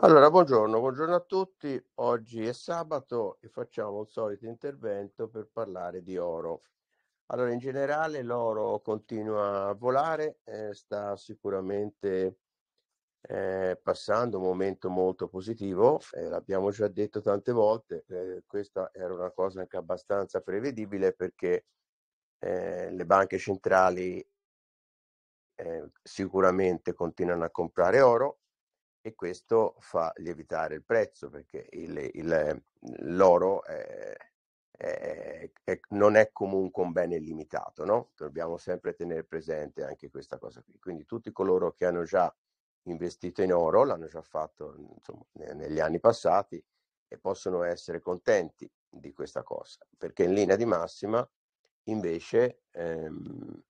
Allora, buongiorno, buongiorno a tutti. Oggi è sabato e facciamo il solito intervento per parlare di oro. Allora, in generale l'oro continua a volare, eh, sta sicuramente eh, passando un momento molto positivo, eh, l'abbiamo già detto tante volte, eh, questa era una cosa anche abbastanza prevedibile perché eh, le banche centrali eh, sicuramente continuano a comprare oro, e questo fa lievitare il prezzo perché il, il, l'oro è, è, è, non è comunque un bene limitato, no? dobbiamo sempre tenere presente anche questa cosa qui. Quindi tutti coloro che hanno già investito in oro, l'hanno già fatto insomma, negli anni passati e possono essere contenti di questa cosa, perché in linea di massima invece ehm,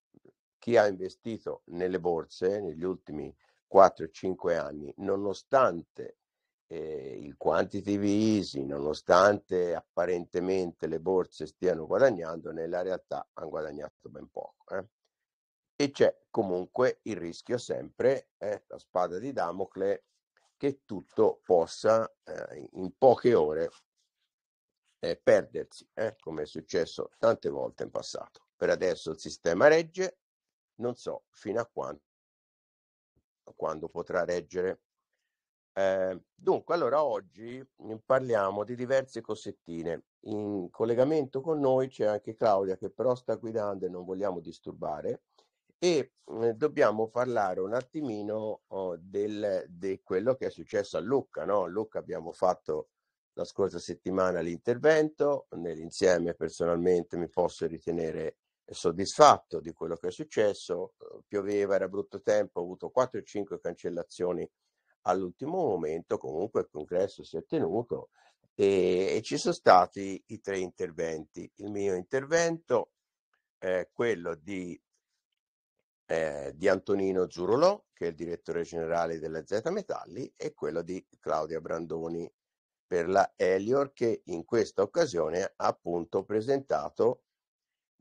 chi ha investito nelle borse negli ultimi 4-5 anni, nonostante eh, il quantitative easing, nonostante apparentemente le borse stiano guadagnando, nella realtà hanno guadagnato ben poco. Eh? E c'è comunque il rischio sempre, eh, la spada di Damocle, che tutto possa eh, in poche ore eh, perdersi, eh, come è successo tante volte in passato. Per adesso il sistema regge, non so fino a quanto quando potrà reggere. Eh, dunque, allora oggi mm, parliamo di diverse cosettine. In collegamento con noi c'è anche Claudia che però sta guidando e non vogliamo disturbare e eh, dobbiamo parlare un attimino oh, del, di quello che è successo a Lucca. No? A Lucca abbiamo fatto la scorsa settimana l'intervento, nell'insieme personalmente mi posso ritenere soddisfatto di quello che è successo, eh, pioveva, era brutto tempo, ho avuto 4 o 5 cancellazioni all'ultimo momento, comunque il congresso si è tenuto e, e ci sono stati i tre interventi. Il mio intervento è quello di, eh, di Antonino Zurolò, che è il direttore generale della Z Metalli, e quello di Claudia Brandoni per la Elior, che in questa occasione ha appunto presentato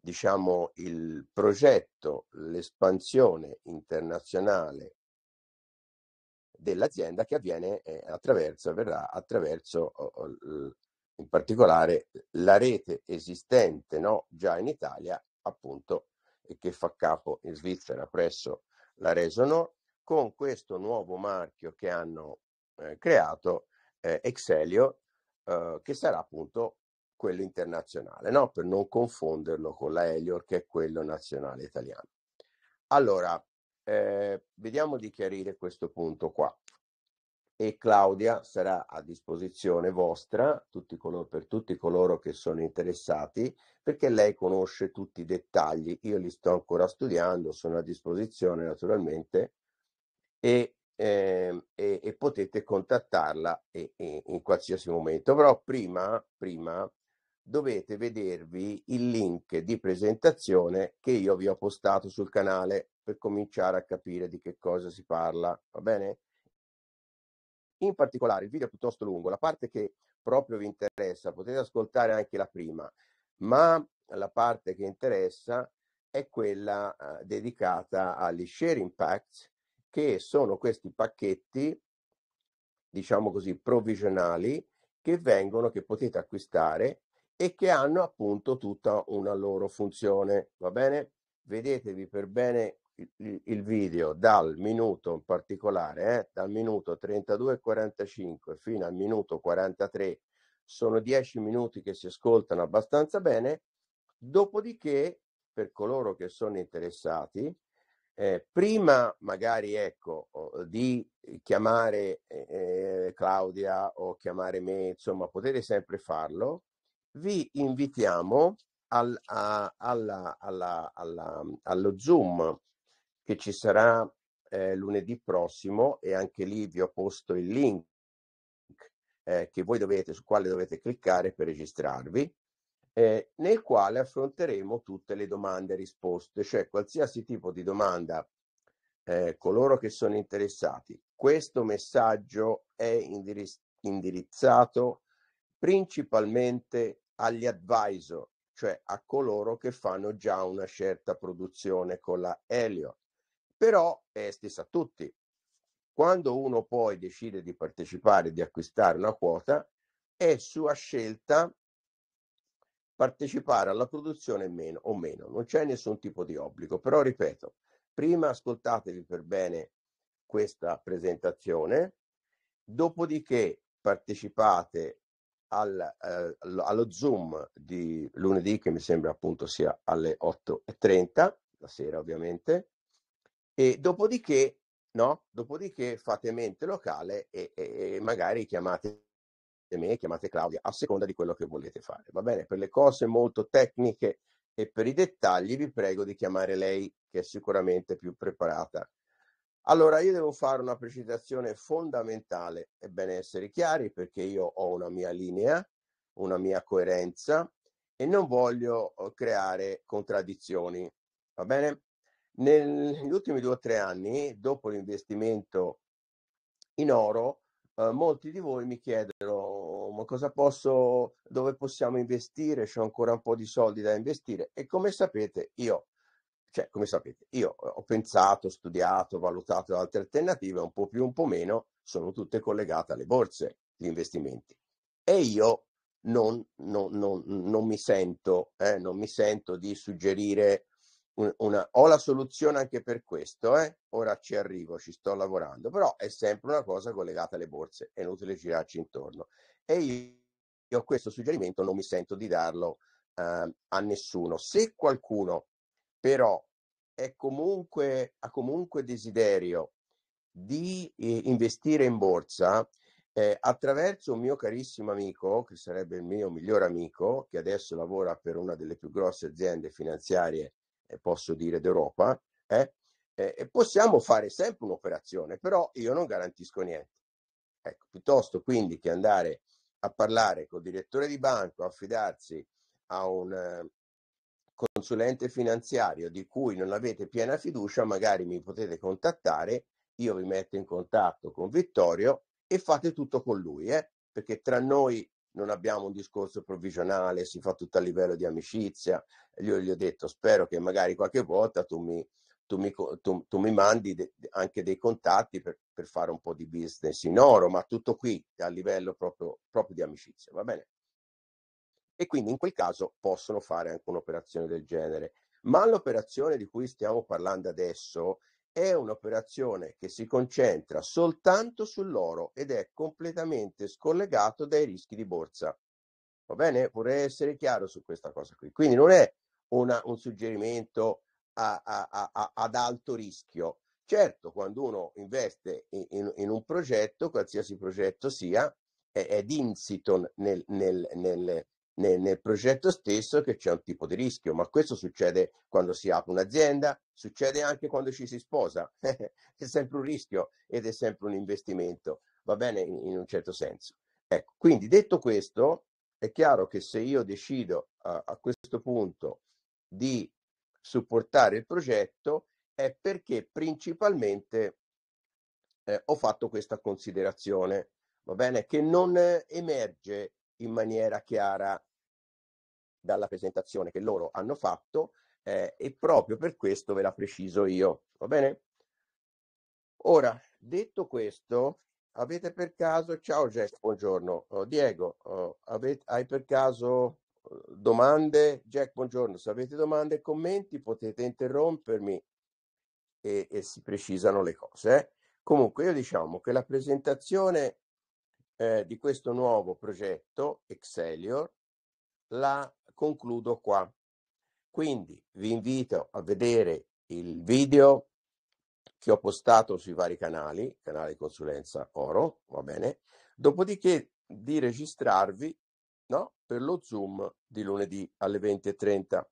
diciamo, il progetto, l'espansione internazionale dell'azienda che avviene eh, attraverso, verrà attraverso in particolare la rete esistente no, già in Italia, appunto, che fa capo in Svizzera presso la Resonor, con questo nuovo marchio che hanno eh, creato eh, Excelio, eh, che sarà appunto quello internazionale, no? per non confonderlo con la Helior che è quello nazionale italiano. Allora, eh, vediamo di chiarire questo punto qua. E Claudia sarà a disposizione vostra tutti coloro, per tutti coloro che sono interessati, perché lei conosce tutti i dettagli. Io li sto ancora studiando, sono a disposizione naturalmente e, eh, e, e potete contattarla e, in qualsiasi momento. Però prima, prima dovete vedervi il link di presentazione che io vi ho postato sul canale per cominciare a capire di che cosa si parla, va bene? In particolare il video è piuttosto lungo, la parte che proprio vi interessa, potete ascoltare anche la prima, ma la parte che interessa è quella eh, dedicata agli sharing packs, che sono questi pacchetti, diciamo così, provvisionali che vengono, che potete acquistare e che hanno appunto tutta una loro funzione. Va bene? Vedetevi per bene il, il video dal minuto in particolare, eh, dal minuto 32,45 fino al minuto 43. Sono 10 minuti che si ascoltano abbastanza bene. Dopodiché, per coloro che sono interessati, eh, prima magari ecco, di chiamare eh, eh, Claudia o chiamare me, insomma potete sempre farlo, vi invitiamo al, a, alla, alla, alla, mhmm, allo Zoom che ci sarà eh, lunedì prossimo e anche lì vi ho posto il link eh, che voi dovete, su quale dovete cliccare per registrarvi, eh, nel quale affronteremo tutte le domande e risposte, cioè qualsiasi tipo di domanda eh, coloro che sono interessati. Questo messaggio è indirizz indirizzato principalmente agli advisor, cioè a coloro che fanno già una certa produzione con la Elio. Però è stessa a tutti. Quando uno poi decide di partecipare, di acquistare una quota, è sua scelta partecipare alla produzione meno, o meno. Non c'è nessun tipo di obbligo. Però ripeto, prima ascoltatevi per bene questa presentazione, dopodiché partecipate al, eh, allo Zoom di lunedì, che mi sembra appunto sia alle 8.30, la sera ovviamente, e dopodiché, no? dopodiché fate mente locale e, e, e magari chiamate me, chiamate Claudia, a seconda di quello che volete fare. Va bene, per le cose molto tecniche e per i dettagli vi prego di chiamare lei che è sicuramente più preparata allora, io devo fare una precisazione fondamentale, è bene essere chiari perché io ho una mia linea, una mia coerenza e non voglio uhm, creare contraddizioni, va bene? negli ultimi due o tre anni, dopo l'investimento in oro, eh, molti di voi mi chiedono ma cosa posso, dove possiamo investire, c'è ancora un po' di soldi da investire e come sapete io cioè, come sapete, io ho pensato, studiato, valutato altre alternative, un po' più, un po' meno, sono tutte collegate alle borse di investimenti. E io non, non, non, non mi, sento, eh, non mi sento di suggerire una, una, ho la soluzione anche per questo, eh? ora ci arrivo, ci sto lavorando, però è sempre una cosa collegata alle borse, è inutile girarci intorno. E io, io questo suggerimento non mi sento di darlo eh, a nessuno. Se qualcuno però comunque, ha comunque desiderio di eh, investire in borsa eh, attraverso un mio carissimo amico, che sarebbe il mio migliore amico, che adesso lavora per una delle più grosse aziende finanziarie, eh, posso dire, d'Europa, eh, eh, e possiamo fare sempre un'operazione, però io non garantisco niente. Ecco, piuttosto quindi che andare a parlare col direttore di banco, affidarsi a un consulente finanziario di cui non avete piena fiducia, magari mi potete contattare, io vi metto in contatto con Vittorio e fate tutto con lui, eh? perché tra noi non abbiamo un discorso provvisionale, si fa tutto a livello di amicizia. Io gli ho detto, spero che magari qualche volta tu mi, tu mi, tu, tu mi mandi de, anche dei contatti per, per, fare un po' di business in oro, ma tutto qui a livello proprio, proprio di amicizia, va bene? e quindi in quel caso possono fare anche un'operazione del genere. Ma l'operazione di cui stiamo parlando adesso è un'operazione che si concentra soltanto sull'oro ed è completamente scollegato dai rischi di borsa. Va bene? Vorrei essere chiaro su questa cosa qui. Quindi non è una, un suggerimento a, a, a, ad alto rischio. Certo, quando uno investe in, in, in un progetto, qualsiasi progetto sia, è, è d'insiton nel, nel, nel, nel, nel progetto stesso che c'è un tipo di rischio, ma questo succede quando si apre un'azienda, succede anche quando ci si sposa, è sempre un rischio ed è sempre un investimento, va bene in, in un certo senso. Ecco, quindi detto questo, è chiaro che se io decido a, a questo punto di supportare il progetto è perché principalmente eh, ho fatto questa considerazione, va bene, che non emerge in maniera chiara dalla presentazione che loro hanno fatto eh, e proprio per questo ve la preciso io, va bene? Ora, detto questo, avete per caso, ciao Jack, buongiorno, oh, Diego, oh, avete, hai per caso eh, domande? Jack, buongiorno, se avete domande e commenti potete interrompermi e, e si precisano le cose. Eh? Comunque io diciamo che la presentazione eh, di questo nuovo progetto Excellior la concludo qua. Quindi vi invito a vedere il video che ho postato sui vari canali, canale di consulenza Oro, va bene? Dopodiché di registrarvi no? per lo Zoom di lunedì alle 20.30.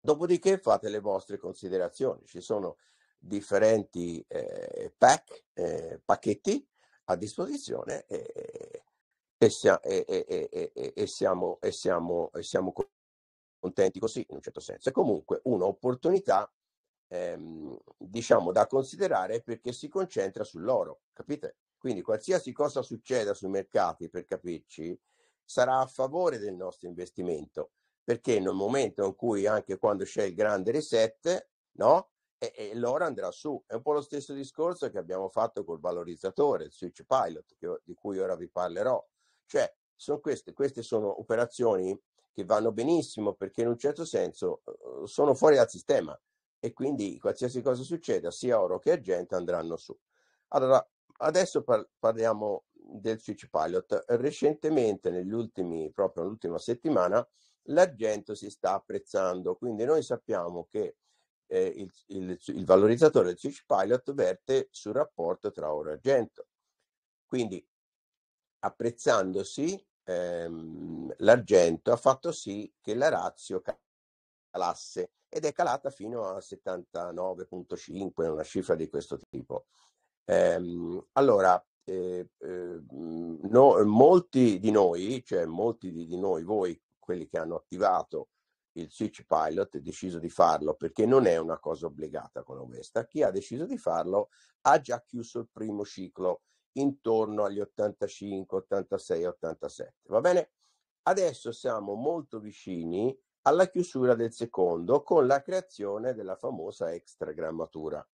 Dopodiché fate le vostre considerazioni. Ci sono differenti eh, pack, eh, pacchetti a disposizione e, eh, e, sia, e, e, siamo, e, siamo, e siamo contenti così in un certo senso. È comunque un'opportunità ehm, diciamo da considerare perché si concentra sull'oro, capite? Quindi qualsiasi cosa succeda sui mercati, per capirci, sarà a favore del nostro investimento, perché nel momento in cui anche quando c'è il grande reset, no? E, e l'oro andrà su. È un po' lo stesso discorso che abbiamo fatto col valorizzatore, il switch pilot, che, di cui ora vi parlerò cioè, sono queste, queste sono operazioni che vanno benissimo perché in un certo senso uhm, sono fuori dal sistema e quindi qualsiasi cosa succeda, sia oro che argento andranno su. Allora, adesso par- parliamo del Switch Pilot. Recentemente, nell'ultimi, proprio l'ultima settimana, l'argento si sta apprezzando, quindi noi sappiamo che eh, il, il, il valorizzatore del Switch Pilot verte sul rapporto tra oro e argento. Quindi apprezzandosi ehm, l'argento, ha fatto sì che la razio calasse ed è calata fino a 79.5, una cifra di questo tipo. Ehm, allora, eh, eh, no, molti di noi, cioè molti di, di noi, voi, quelli che hanno attivato il switch pilot, deciso di farlo perché non è una cosa obbligata con Ovesta. Chi ha deciso di farlo ha già chiuso il primo ciclo intorno agli 85, 86, 87. Va bene? Adesso siamo molto vicini alla chiusura del secondo con la creazione della famosa extragrammatura.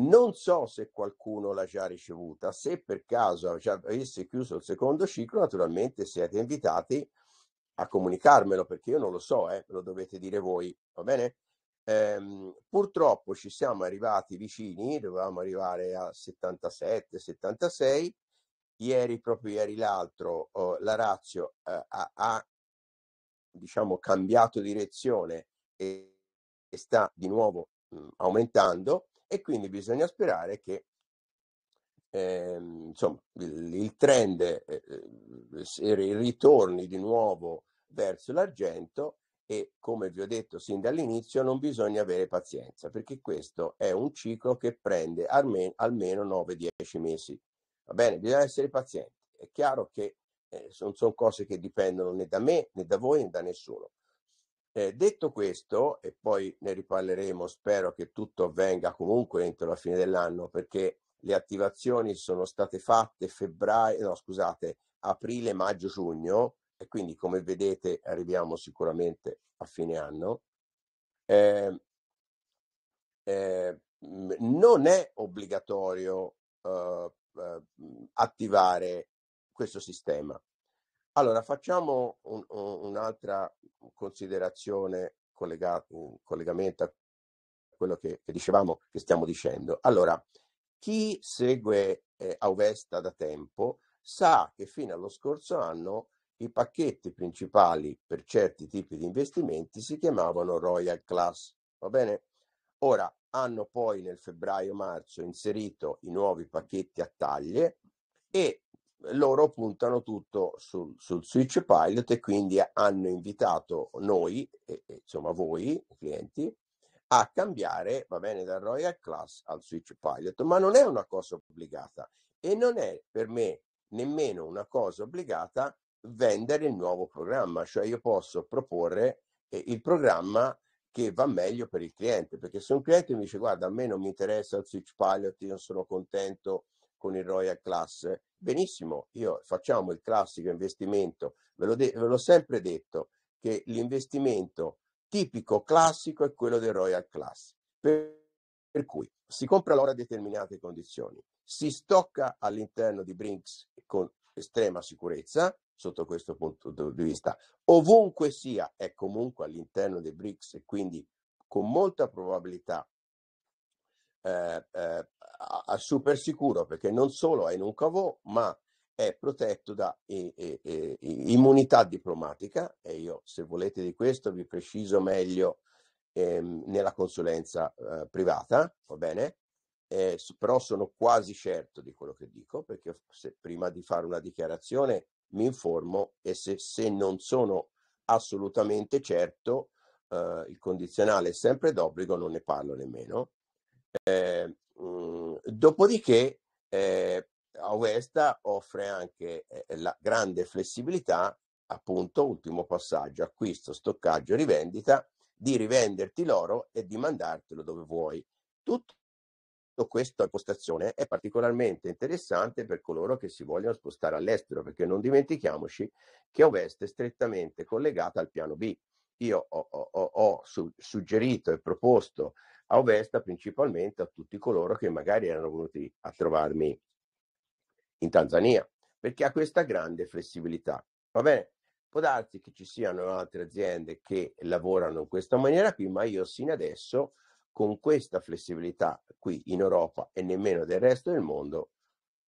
Non so se qualcuno l'ha già ricevuta, se per caso avesse chiuso il secondo ciclo, naturalmente siete invitati a comunicarmelo perché io non lo so, eh, lo dovete dire voi, va bene? Ehm, purtroppo ci siamo arrivati vicini, dovevamo arrivare a 77-76, ieri, proprio ieri l'altro, oh, la Razio eh, ha, ha, diciamo, cambiato direzione e, e sta di nuovo mh, mm, aumentando e quindi bisogna sperare che ehm, insomma, il, il trend eh, eh ritorni di nuovo verso l'argento e come vi ho detto sin dall'inizio non bisogna avere pazienza perché questo è un ciclo che prende almeno, almeno 9-10 mesi. Va bene, bisogna essere pazienti. È chiaro che eh, non sono cose che dipendono né da me né da voi né da nessuno. Eh, detto questo, e poi ne riparleremo, spero che tutto avvenga comunque entro la fine dell'anno perché le attivazioni sono state fatte febbraio, no scusate, aprile, maggio, giugno, e quindi come vedete arriviamo sicuramente a fine anno. Eh, eh, non è obbligatorio eh, attivare questo sistema. Allora facciamo un, un, un'altra considerazione collegata in collegamento a quello che, che, dicevamo che stiamo dicendo. Allora, chi segue eh, Auvesta da tempo sa che fino allo scorso anno i pacchetti principali per certi tipi di investimenti si chiamavano Royal Class, va bene? Ora hanno poi nel febbraio-marzo inserito i nuovi pacchetti a taglie e loro puntano tutto sul, sul switch pilot e quindi hanno invitato noi, e, e, insomma voi, clienti, a cambiare, va bene, dal Royal Class al switch pilot, ma non è una cosa obbligata e non è per me nemmeno una cosa obbligata vendere il nuovo programma, cioè io posso proporre eh, il programma che va meglio per il cliente, perché se un cliente mi dice guarda a me non mi interessa il switch pilot, io sono contento con il Royal Class, benissimo, io facciamo il classico investimento, ve, l'ho, de- ve l'ho sempre detto che l'investimento tipico classico è quello del Royal Class, per, per cui si compra l'oro a determinate condizioni, si stocca all'interno di Brinks con estrema sicurezza sotto questo punto di vista. Ovunque sia, è comunque all'interno dei BRICS e quindi con molta probabilità eh, eh, a, super sicuro perché non solo è in un cavo, ma è protetto da e, e, e, immunità diplomatica e io se volete di questo vi preciso meglio ehm, nella consulenza eh, privata, va bene? Eh, però sono quasi certo di quello che dico perché se, prima di fare una dichiarazione mi informo e se, se non sono assolutamente certo, eh, il condizionale è sempre d'obbligo, non ne parlo nemmeno. Eh, mh, mm, dopodiché eh, Ovesta offre anche eh, la grande flessibilità, appunto, ultimo passaggio, acquisto, stoccaggio, rivendita, di rivenderti l'oro e di mandartelo dove vuoi. Tutto questa impostazione è particolarmente interessante per coloro che si vogliono spostare all'estero, perché non dimentichiamoci che Ovest è strettamente collegata al piano B. Io ho, ho, ho suggerito e proposto a Ovest principalmente a tutti coloro che magari erano venuti a trovarmi in Tanzania, perché ha questa grande flessibilità. Va bene, può darsi che ci siano altre aziende che lavorano in questa maniera qui, ma io sino adesso con questa flessibilità qui in Europa e nemmeno del resto del mondo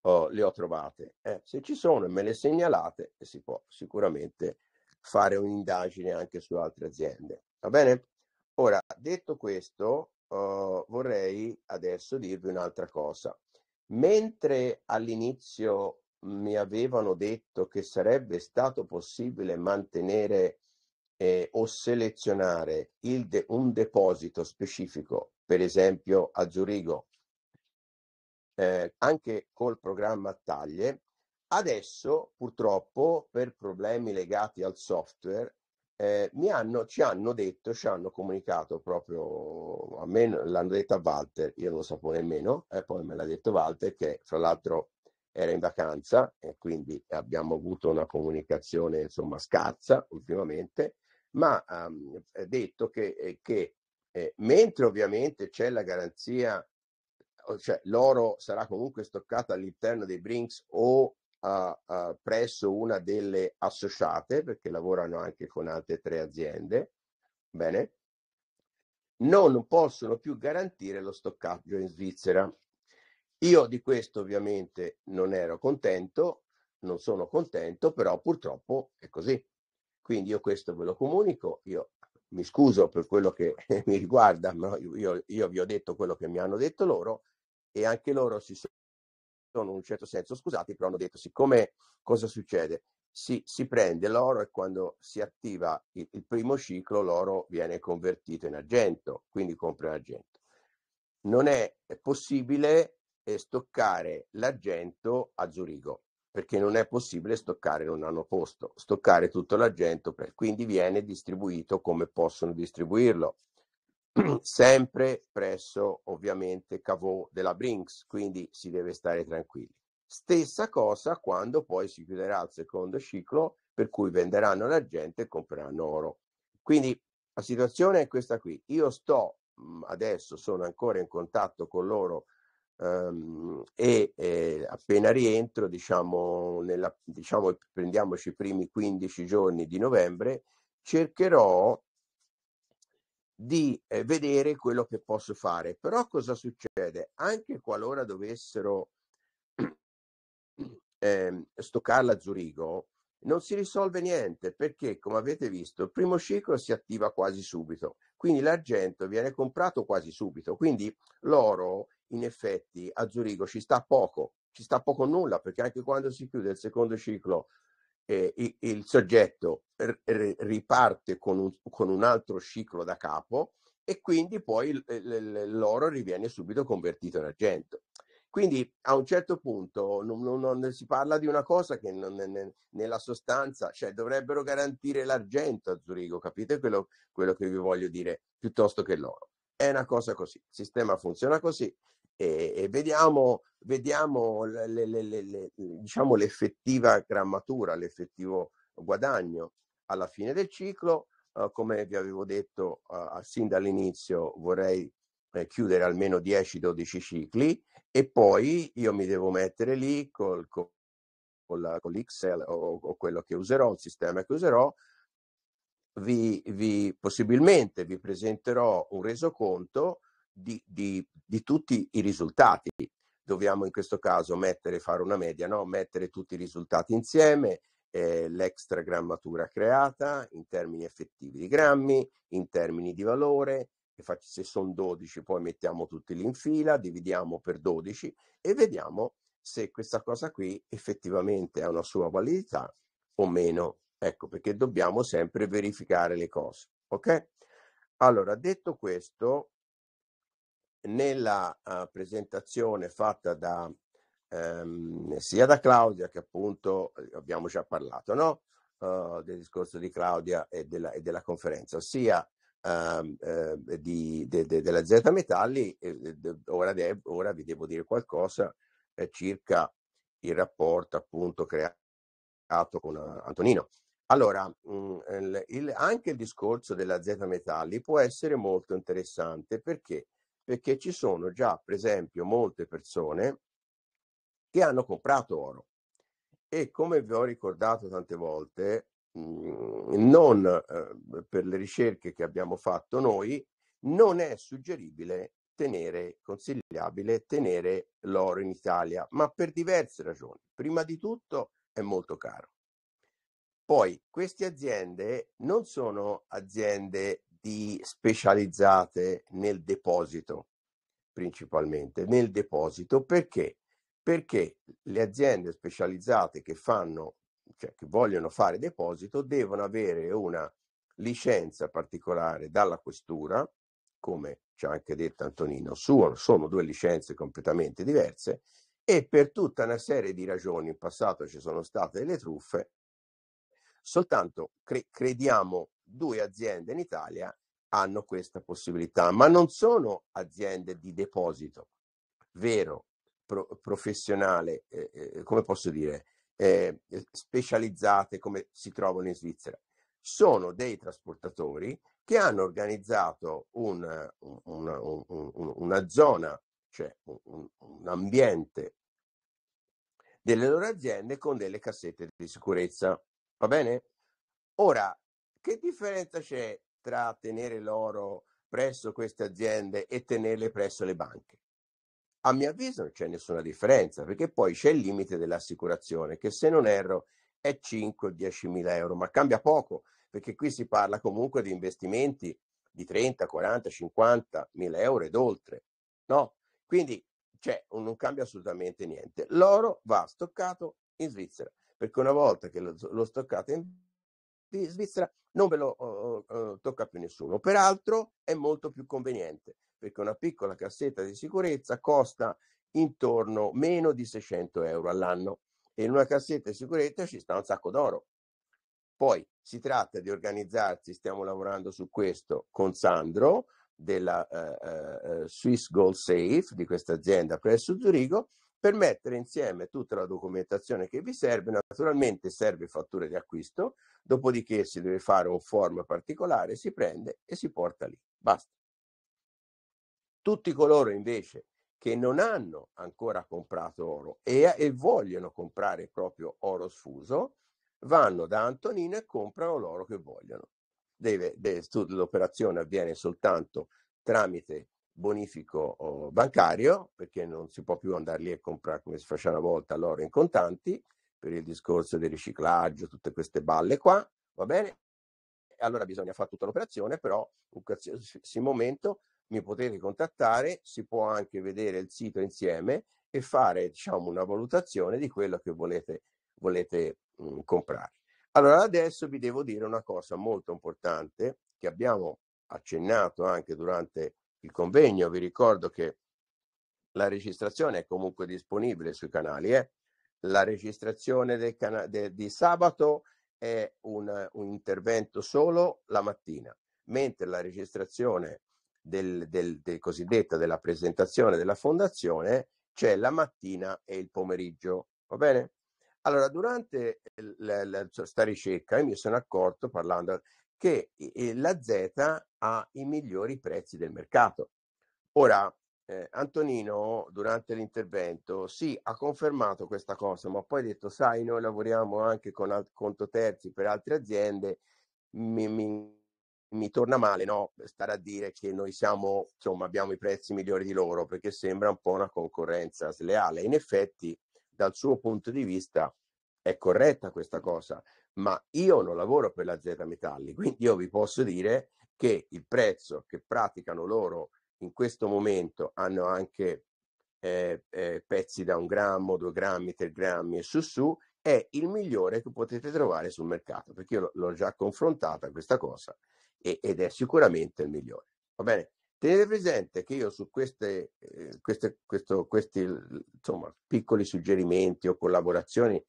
oh, le ho trovate. Eh, se ci sono e me le segnalate, si può sicuramente fare un'indagine anche su altre aziende. Va bene? Ora, detto questo, oh, vorrei adesso dirvi un'altra cosa. Mentre all'inizio mi avevano detto che sarebbe stato possibile mantenere eh, o selezionare de- un deposito specifico, per esempio a Zurigo, eh, anche col programma Taglie, adesso purtroppo per problemi legati al software eh, mi hanno, ci hanno detto, ci hanno comunicato proprio, a me l'hanno detto a Walter, io non lo sapevo nemmeno, e eh, poi me l'ha detto Walter che fra l'altro era in vacanza e quindi abbiamo avuto una comunicazione insomma scarsa ultimamente ma um, è detto che, che eh, mentre ovviamente c'è la garanzia, cioè l'oro sarà comunque stoccato all'interno dei Brinks o uh, uh, presso una delle associate, perché lavorano anche con altre tre aziende, bene, non possono più garantire lo stoccaggio in Svizzera. Io di questo ovviamente non ero contento, non sono contento, però purtroppo è così. Quindi io questo ve lo comunico, io mi scuso per quello che mi riguarda, ma io, io vi ho detto quello che mi hanno detto loro e anche loro si sono in un certo senso scusati, però hanno detto siccome cosa succede? Si, si prende l'oro e quando si attiva il, il primo ciclo l'oro viene convertito in argento, quindi compra l'argento. Non è possibile stoccare l'argento a Zurigo perché non è possibile stoccare in un anno posto, stoccare tutto l'argento, per, quindi viene distribuito come possono distribuirlo, sempre presso ovviamente Cavò della Brinks, quindi si deve stare tranquilli. Stessa cosa quando poi si chiuderà il secondo ciclo, per cui venderanno l'argento e compreranno oro. Quindi la situazione è questa qui. Io sto mm, adesso, sono ancora in contatto con loro Um, e eh, appena rientro, diciamo, nella, diciamo, prendiamoci i primi 15 giorni di novembre, cercherò di eh, vedere quello che posso fare. Però cosa succede? Anche qualora dovessero eh, stoccarla a Zurigo, non si risolve niente perché, come avete visto, il primo ciclo si attiva quasi subito, quindi l'argento viene comprato quasi subito, quindi l'oro in effetti a Zurigo ci sta poco, ci sta poco nulla, perché anche quando si chiude il secondo ciclo eh, il, il, soggetto riparte con un, con un, altro ciclo da capo e quindi poi l'oro riviene subito convertito in argento. Quindi a un certo punto non, non, non si parla di una cosa che non, nella sostanza, cioè dovrebbero garantire l'argento a Zurigo, capite quello, quello che vi voglio dire, piuttosto che l'oro. È una cosa così, il sistema funziona così, e, e vediamo, vediamo le, le, le, diciamo l'effettiva grammatura, l'effettivo guadagno alla fine del ciclo. Uh, come vi avevo detto uh, sin dall'inizio, vorrei eh, chiudere almeno 10-12 cicli e poi io mi devo mettere lì col, col, la, con l'Excel o, o, quello che userò, il sistema che userò, vi, vi, possibilmente vi presenterò un resoconto di, di, di tutti i risultati. Dobbiamo in questo caso mettere, fare una media, no? mettere tutti i risultati insieme, eh, l'extra grammatura creata in termini effettivi di grammi, in termini di valore, se sono 12 poi mettiamo tutti lì in fila, dividiamo per 12 e vediamo se questa cosa qui effettivamente ha una sua validità o meno. Ecco perché dobbiamo sempre verificare le cose. Ok? Allora, detto questo, nella uh, presentazione fatta da, ehm, sia da Claudia che appunto eh, abbiamo già parlato no? uh, del discorso di Claudia e della, e della conferenza, ossia ehm, eh, di, de, de, della Z Metalli, eh, de, ora, vi devo dire qualcosa eh, circa il rapporto appunto creato con eh, Antonino. Allora, mh, mm, il, anche il discorso della Z Metalli può essere molto interessante perché perché ci sono già, per esempio, molte persone che hanno comprato oro e come vi ho ricordato tante volte, mm, non eh, per le ricerche che abbiamo fatto noi, non è suggeribile tenere, consigliabile tenere l'oro in Italia, ma per diverse ragioni. Prima di tutto è molto caro. Poi queste aziende non sono aziende di specializzate nel deposito, principalmente nel deposito, perché? Perché le aziende specializzate che fanno, cioè che vogliono fare deposito, devono avere una licenza particolare dalla questura, come ci ha anche detto Antonino, suo, sono due licenze completamente diverse e per tutta una serie di ragioni in passato ci sono state delle truffe, soltanto cre- crediamo due aziende in Italia hanno questa possibilità, ma non sono aziende di deposito vero, pro, professionale, eh, eh, come posso dire, eh, specializzate come si trovano in Svizzera. Sono dei trasportatori che hanno organizzato una, una, una, una zona, cioè un, un ambiente delle loro aziende con delle cassette di sicurezza. Va bene? Ora, che differenza c'è tra tenere l'oro presso queste aziende e tenerle presso le banche? A mio avviso non c'è nessuna differenza, perché poi c'è il limite dell'assicurazione, che se non erro è 5-10 mila euro, ma cambia poco, perché qui si parla comunque di investimenti di 30, 40, 50 mila euro ed oltre. No? Quindi cioè, non cambia assolutamente niente. L'oro va stoccato in Svizzera, perché una volta che lo, lo stoccate in di Svizzera non ve lo oh, oh, tocca più nessuno. Peraltro è molto più conveniente perché una piccola cassetta di sicurezza costa intorno meno di 600 euro all'anno e in una cassetta di sicurezza ci sta un sacco d'oro. Poi si tratta di organizzarsi, stiamo lavorando su questo con Sandro della eh, eh, eh Swiss Gold Safe di questa azienda presso Zurigo per mettere insieme tutta la documentazione che vi serve. Naturalmente serve fattura di acquisto, dopodiché si deve fare un form particolare, si prende e si porta lì. Basta. Tutti coloro invece che non hanno ancora comprato oro e, e vogliono comprare proprio oro sfuso, vanno da Antonino e comprano l'oro che vogliono. Deve, deve, l'operazione avviene soltanto tramite bonifico oh, bancario, perché non si può più andare lì e comprare come si faceva una volta l'oro in contanti, per il discorso del riciclaggio, tutte queste balle qua, va bene? Allora bisogna fare tutta l'operazione, però in qualsiasi momento mi potete contattare, si può anche vedere il sito insieme e fare diciamo, una valutazione di quello che volete, volete mh, mm, comprare. Allora adesso vi devo dire una cosa molto importante che abbiamo accennato anche durante il convegno. Vi ricordo che la registrazione è comunque disponibile sui canali. Eh? La registrazione cana- de- di sabato è un, un, intervento solo la mattina, mentre la registrazione del, del, del cosiddetta della presentazione della fondazione c'è la mattina e il pomeriggio. Va bene? Allora, durante questa ricerca io mi sono accorto, parlando, che la Z ha i migliori prezzi del mercato. Ora, eh, Antonino, durante l'intervento, sì, ha confermato questa cosa, ma poi ha detto, sai, noi lavoriamo anche con alt- conto terzi per altre aziende, mi, mi, mi, torna male no? stare a dire che noi siamo, insomma, abbiamo i prezzi migliori di loro, perché sembra un po' una concorrenza sleale. In effetti, dal suo punto di vista, è corretta questa cosa, ma io non lavoro per la Z Metalli, quindi io vi posso dire che il prezzo che praticano loro in questo momento hanno anche eh, eh, pezzi da un grammo, due grammi, tre grammi e su su, è il migliore che potete trovare sul mercato, perché io l'ho già confrontata questa cosa e, ed è sicuramente il migliore. Va bene? Tenete presente che io su queste, eh, queste questo, questi insomma, piccoli suggerimenti o collaborazioni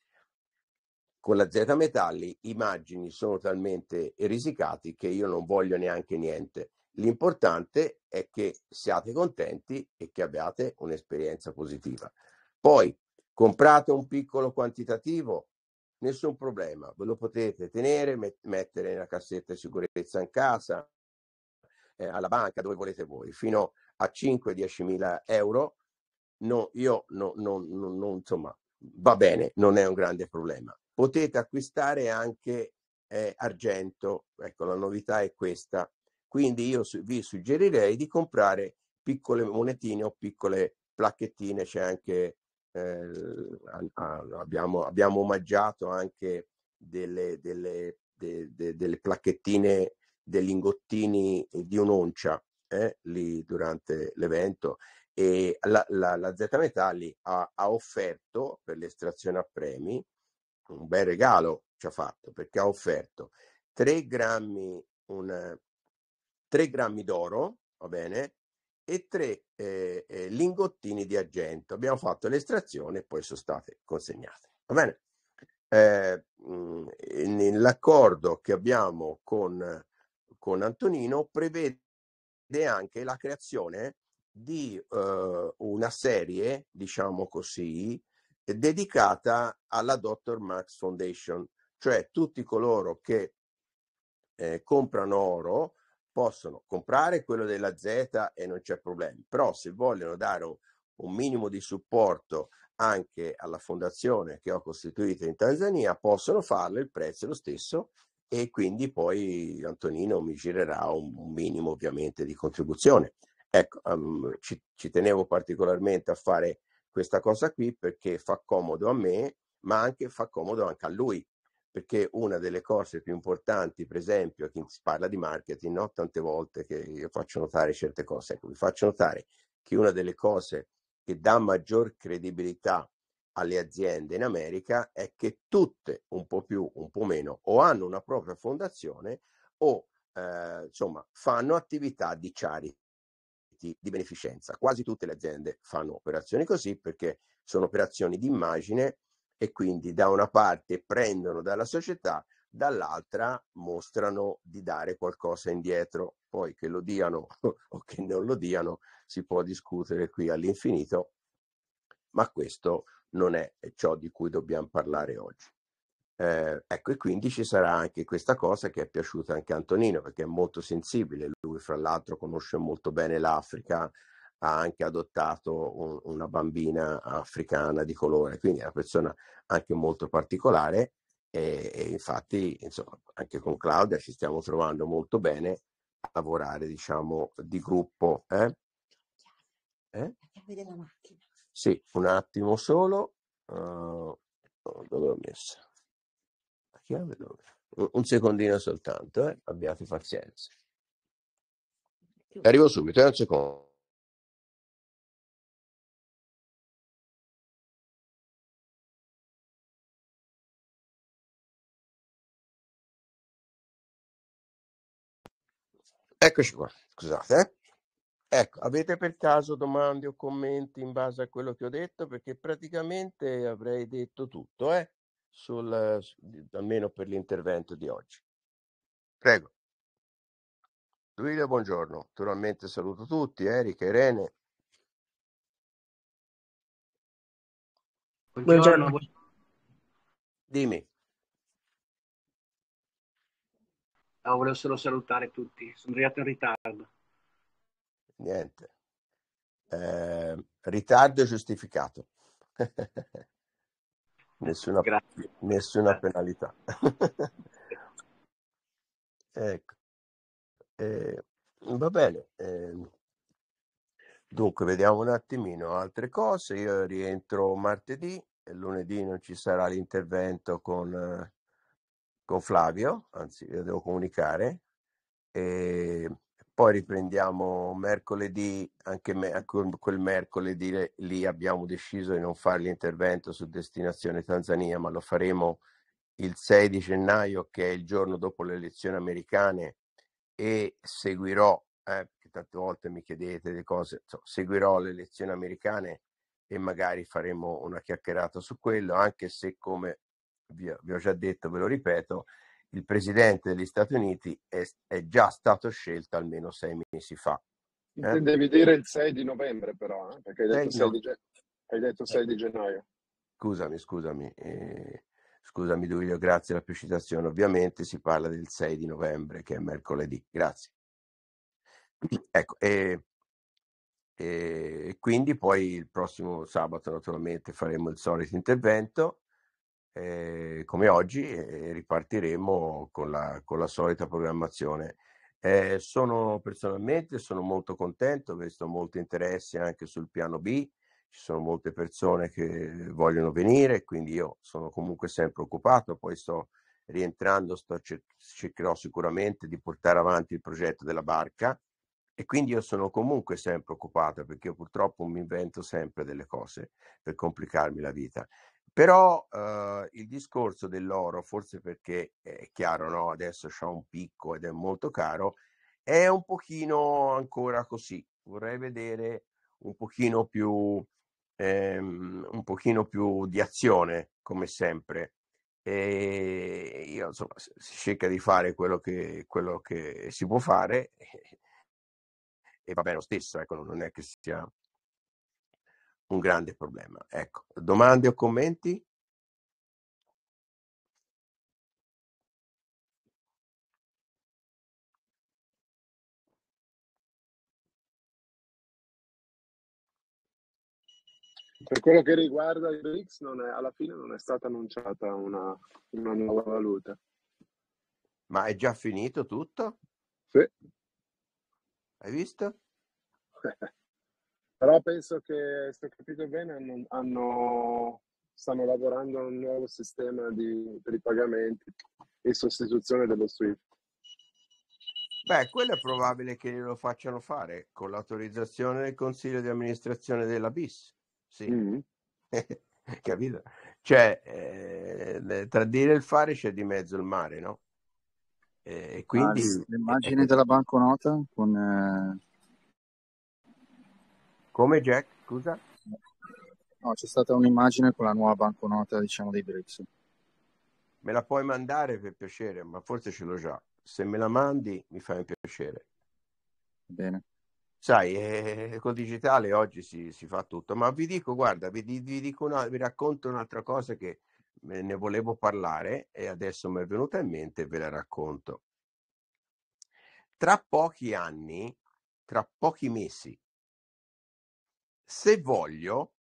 con la Z Metalli i margini sono talmente risicati che io non voglio neanche niente. L'importante è che siate contenti e che abbiate un'esperienza positiva. Poi comprate un piccolo quantitativo, nessun problema, ve lo potete tenere, met- mettere nella cassetta di sicurezza in casa, eh, alla banca, dove volete voi, fino a 5-10 mila euro. No, io no, no, no, no, insomma, va bene, non è un grande problema potete acquistare anche eh, argento, ecco la novità è questa, quindi io su vi suggerirei di comprare piccole monetine o piccole placchettine, c'è anche, eh, abbiamo, abbiamo omaggiato anche delle, delle, de, de, delle placchettine, degli ingottini di un'oncia eh, lì durante l'evento e la, la, la Z Metalli ha, ha offerto per l'estrazione a premi un bel regalo ci ha fatto perché ha offerto 3 grammi, un, 3 grammi d'oro, va bene, e 3 eh, eh, lingottini di argento. Abbiamo fatto l'estrazione e poi sono state consegnate. Va bene? Eh, mm, nell'accordo che abbiamo con, con Antonino prevede anche la creazione di eh, una serie, diciamo così, dedicata alla Dr. Max Foundation, cioè tutti coloro che eh, comprano oro possono comprare quello della Z e non c'è problema, però se vogliono dare un, un minimo di supporto anche alla fondazione che ho costituito in Tanzania, possono farlo, il prezzo è lo stesso e quindi poi Antonino mi girerà un, un minimo ovviamente di contribuzione. Ecco, um, ci, ci, tenevo particolarmente a fare questa cosa qui perché fa comodo a me, ma anche fa comodo anche a lui, perché una delle cose più importanti, per esempio, che si parla di marketing, no? tante volte che io faccio notare certe cose, ecco, vi faccio notare che una delle cose che dà maggior credibilità alle aziende in America è che tutte, un po' più, un po' meno, o hanno una propria fondazione o eh, insomma fanno attività di charity progetti di beneficenza. Quasi tutte le aziende fanno operazioni così perché sono operazioni di immagine e quindi da una parte prendono dalla società, dall'altra mostrano di dare qualcosa indietro. Poi che lo diano o che non lo diano si può discutere qui all'infinito, ma questo non è ciò di cui dobbiamo parlare oggi. Eh, ecco, e quindi ci sarà anche questa cosa che è piaciuta anche a Antonino, perché è molto sensibile. Lui, fra l'altro, conosce molto bene l'Africa, ha anche adottato un, una bambina africana di colore, quindi è una persona anche molto particolare. E, e infatti, insomma, anche con Claudia ci stiamo trovando molto bene a lavorare, diciamo, di gruppo. Eh? Eh? Sì, un attimo solo. Uh, dove ho messo? chiamalo. Cioè, un secondino soltanto, eh? abbiate pazienza. Arrivo subito, eh? un secondo. Eccoci qua, scusate. Eh? Ecco, avete per caso domande o commenti in base a quello che ho detto? Perché praticamente avrei detto tutto, eh? sul, almeno per l'intervento di oggi. Prego. Duilio, buongiorno. Naturalmente saluto tutti, Erika, Irene. Buongiorno. Dimmi. No, volevo solo salutare tutti, sono arrivato in ritardo. Niente. Eh, ritardo giustificato. nessuna, nessuna eh. penalità. ecco. Eh, va bene. Eh, dunque, vediamo un attimino altre cose. Io rientro martedì, lunedì non ci sarà l'intervento con, con Flavio, anzi, lo devo comunicare. E ehm, poi riprendiamo mercoledì, anche me, quel mercoledì lì abbiamo deciso di non fare l'intervento su destinazione Tanzania, ma lo faremo il 6 di gennaio, che è il giorno dopo le elezioni americane, e seguirò, eh, perché tante volte mi chiedete le cose, so, seguirò le elezioni americane e magari faremo una chiacchierata su quello, anche se come vi, vi ho già detto, ve lo ripeto, il presidente degli Stati Uniti è, è già stato scelto almeno sei mesi fa. Eh? Devi dire il 6 di novembre però, eh? perché hai detto, 6 di, hai detto 6 di ecco. gennaio. Scusami, scusami. Eh, scusami Duilio, grazie alla precisazione. Ovviamente si parla del 6 di novembre, che è mercoledì. Grazie. Ecco, e, e quindi poi il prossimo sabato naturalmente faremo il solito intervento eh, come oggi e ripartiremo con la, con la solita programmazione. Eh, sono personalmente sono molto contento, ho visto molto interesse anche sul piano B, ci sono molte persone che vogliono venire, quindi io sono comunque sempre occupato, poi sto rientrando, sto cer- cercherò sicuramente di portare avanti il progetto della barca e quindi io sono comunque sempre occupato perché io purtroppo mi invento sempre delle cose per complicarmi la vita. Però eh, il discorso dell'oro, forse perché è chiaro, no? adesso c'è un picco ed è molto caro, è un pochino ancora così. Vorrei vedere un pochino più, ehm, un pochino più di azione, come sempre. E io, insomma, si cerca di fare quello che, quello che si può fare e va bene lo stesso, ecco, non è che sia un grande problema. Ecco, domande o commenti? Per quello che riguarda il non è, alla fine non è stata annunciata una, una nuova valuta. Ma è già finito tutto? Sì. Hai visto? Però penso che, se ho capito bene, hanno, hanno, stanno lavorando a un nuovo sistema di, per i pagamenti in sostituzione dello SWIFT. Beh, quello è probabile che lo facciano fare con l'autorizzazione del consiglio di amministrazione della BIS. Sì. Mm-hmm. Capito? Cioè, eh, tra dire e il fare c'è di mezzo il mare, no? E eh, quindi... Ah, l'immagine della banconota con eh, come Jack, scusa? No, c'è stata un'immagine con la nuova banconota, diciamo, dei BRICS. Me la puoi mandare per piacere, ma forse ce l'ho già. Se me la mandi mi fa un piacere. Bene. Sai, eh, con digitale oggi si, si, fa tutto, ma vi dico, guarda, vi, vi, dico una, vi racconto un'altra cosa che ne volevo parlare e adesso mi è venuta in mente e ve la racconto. Tra pochi anni, tra pochi mesi, se voglio,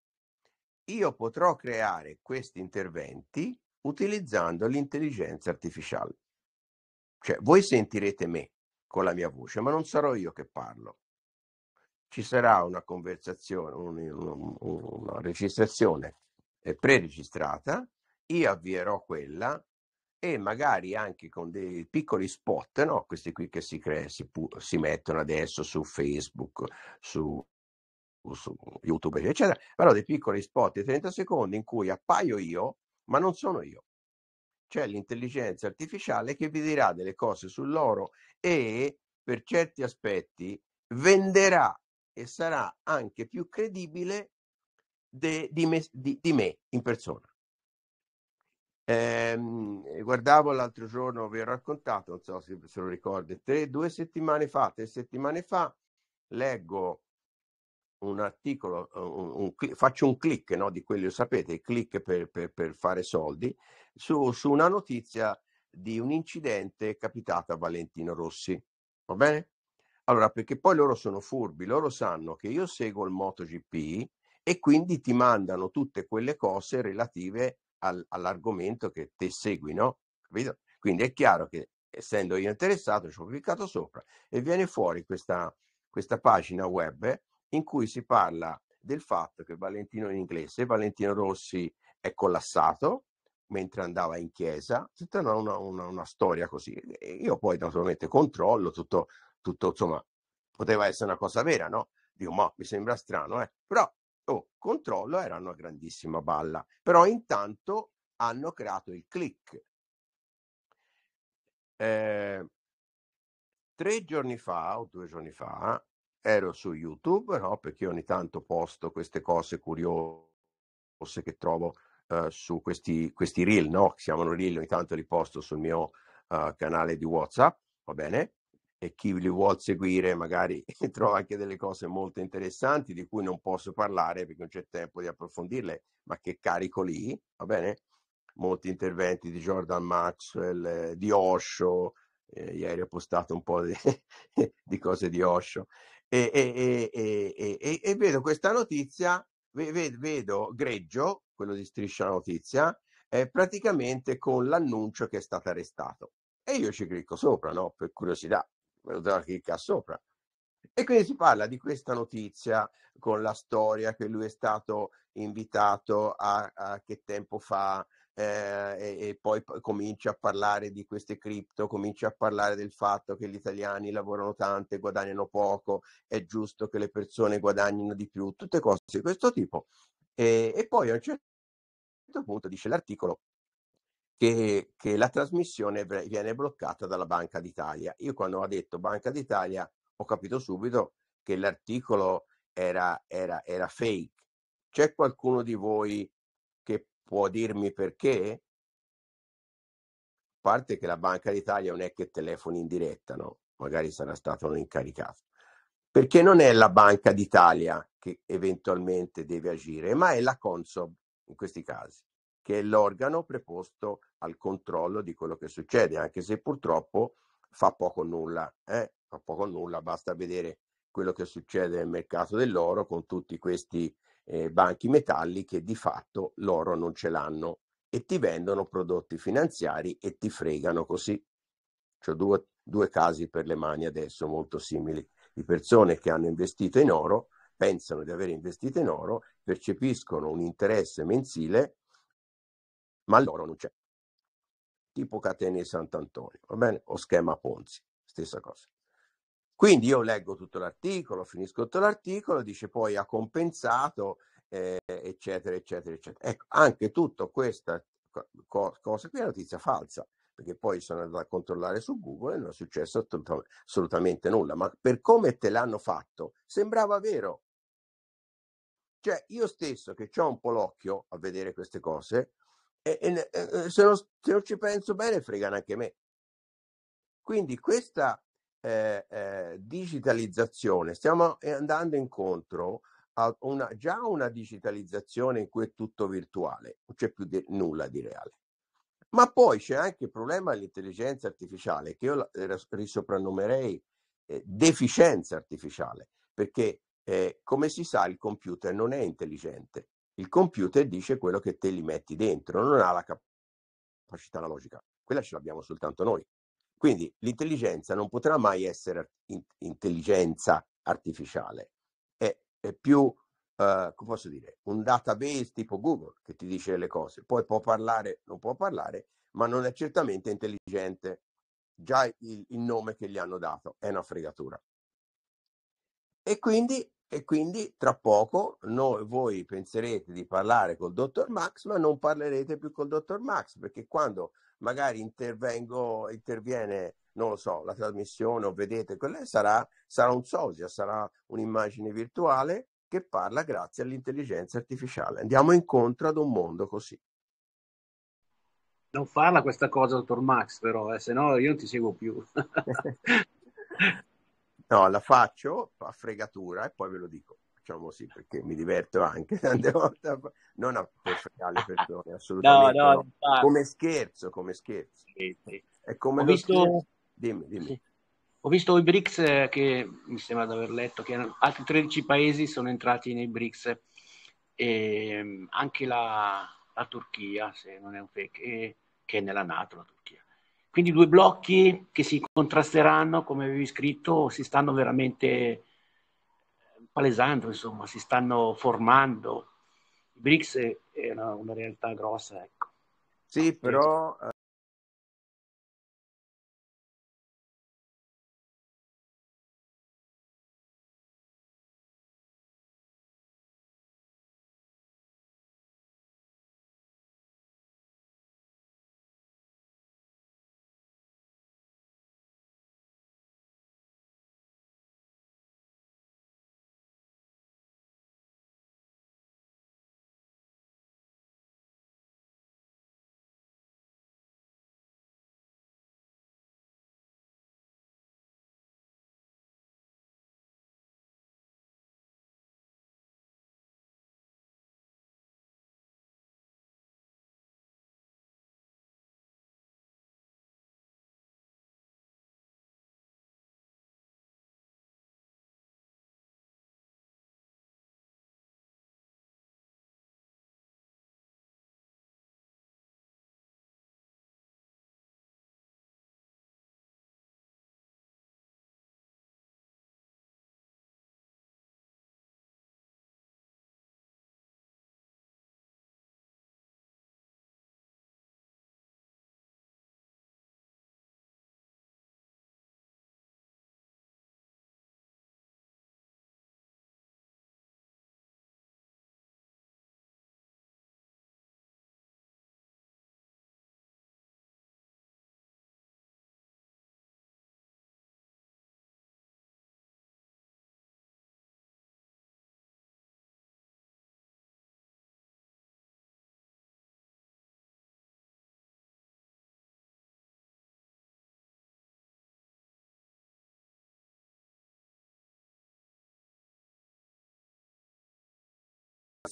io potrò creare questi interventi utilizzando l'intelligenza artificiale. Cioè, voi sentirete me con la mia voce, ma non sarò io che parlo. Ci sarà una conversazione, un, una registrazione eh, preregistrata, io avvierò quella e magari anche con dei piccoli spot, no? questi qui che si, crea, si, si mettono adesso su Facebook, su su YouTube, eccetera, però dei piccoli spot di 30 secondi in cui appaio io, ma non sono io. C'è l'intelligenza artificiale che vi dirà delle cose su loro e per certi aspetti venderà e sarà anche più credibile de, di, me, di, di, me, in persona. Ehm, guardavo l'altro giorno, vi ho raccontato, non so se, se lo ricordi, tre, due settimane fa, tre settimane fa, leggo un articolo, un, un, faccio un click no, di quelli, lo sapete, click per, per, per fare soldi, su, su, una notizia di un incidente capitato a Valentino Rossi. Va bene? Allora, perché poi loro sono furbi, loro sanno che io seguo il MotoGP e quindi ti mandano tutte quelle cose relative al, all'argomento che te segui, no? Capito? Quindi è chiaro che essendo io interessato, ci ho cliccato sopra e viene fuori questa, questa pagina web in cui si parla del fatto che Valentino in inglese, Valentino Rossi è collassato mentre andava in chiesa, tutta una, una, una, una storia così. E io poi naturalmente controllo tutto, tutto, insomma, poteva essere una cosa vera, no? Dico, ma mi sembra strano, eh? Però, oh, controllo, era una grandissima balla. Però intanto hanno creato il click. Eh, tre giorni fa o due giorni fa ero su YouTube, no? perché ogni tanto posto queste cose curiose che trovo uh, su questi, questi reel, no? si chiamano reel, ogni tanto li posto sul mio uh, canale di WhatsApp, va bene? E chi li vuol seguire magari trova anche delle cose molto interessanti di cui non posso parlare perché non c'è tempo di approfondirle, ma che carico lì, va bene? Molti interventi di Jordan Maxwell, eh, di Osho, eh, ieri ho postato un po' di, di cose di Osho e, e, e, e, vedo questa notizia, vedo, vedo Greggio, quello di Striscia Notizia, eh, praticamente con l'annuncio che è stato arrestato. E io ci clicco sopra, no? Per curiosità, me lo clicca sopra. E quindi si parla di questa notizia con la storia che lui è stato invitato a, a che tempo fa eh, e, e, poi p- cominci a parlare di queste cripto, comincia a parlare del fatto che gli italiani lavorano tanto e guadagnano poco, è giusto che le persone guadagnino di più, tutte cose di questo tipo. E, e poi a un certo punto dice l'articolo che, che la trasmissione viene bloccata dalla Banca d'Italia. Io quando ho detto Banca d'Italia ho capito subito che l'articolo era, era, era fake. C'è qualcuno di voi che Può dirmi perché? A parte che la Banca d'Italia non è che telefoni in diretta, no? Magari sarà stato un incaricato. Perché non è la Banca d'Italia che eventualmente deve agire, ma è la Consob in questi casi, che è l'organo preposto al controllo di quello che succede, anche se purtroppo fa poco nulla, eh? fa poco nulla, basta vedere quello che succede nel mercato dell'oro con tutti questi eh, banchi metalli che di fatto loro non ce l'hanno e ti vendono prodotti finanziari e ti fregano così. Ho due, due casi per le mani adesso molto simili di persone che hanno investito in oro, pensano di aver investito in oro, percepiscono un interesse mensile, ma l'oro non c'è. Tipo Catene Sant'Antonio, va bene? O schema Ponzi, stessa cosa. Quindi io leggo tutto l'articolo, finisco tutto l'articolo, dice poi ha compensato, eh, eccetera, eccetera, eccetera. Ecco, anche tutta questa co- cosa qui è notizia falsa, perché poi sono andato a controllare su Google e non è successo assolutamente nulla, ma per come te l'hanno fatto sembrava vero. Cioè io stesso che ho un po' l'occhio a vedere queste cose, e, e, e se, non, se non ci penso bene fregano anche me. Quindi questa eh, eh, digitalizzazione, stiamo eh, andando incontro a una, già una digitalizzazione in cui è tutto virtuale, non c'è più di, nulla di reale. Ma poi c'è anche il problema dell'intelligenza artificiale, che io eh, risoprannomerei eh, deficienza artificiale, perché eh, come si sa il computer non è intelligente, il computer dice quello che te li metti dentro, non ha la cap- capacità logica, quella ce l'abbiamo soltanto noi. Quindi l'intelligenza non potrà mai essere intelligenza artificiale, è, è più Uh, come posso dire, un database tipo Google che ti dice le cose, poi può parlare, non può parlare, ma non è certamente intelligente. Già il, il nome che gli hanno dato è una fregatura. E quindi, e quindi tra poco noi, voi penserete di parlare col dottor Max, ma non parlerete più col dottor Max, perché quando magari intervengo, interviene, non lo so, la trasmissione o vedete, quella sarà, sarà un sosia, sarà un'immagine virtuale che parla grazie all'intelligenza artificiale. Andiamo incontro ad un mondo così. Non farla questa cosa, dottor Max, però, eh, se no io non ti seguo più. no, la faccio a fregatura e poi ve lo dico diciamo sì, perché mi diverto anche tante volte, non a, per fregare le persone, assolutamente. No, no, no. Come scherzo, come scherzo. Sì, sì. È come ho visto... Scherzo. Dimmi, dimmi. Sì. Ho visto i BRICS eh, che mi sembra di aver letto che altri 13 paesi sono entrati nei BRICS e ehm, anche la, la Turchia, se non è un fake, eh, che è nella Nato la Turchia. Quindi due blocchi che si contrasteranno, come avevi scritto, si stanno veramente palesando, insomma, si stanno formando. BRICS è eh, una, una realtà grossa, ecco. Sì, però eh,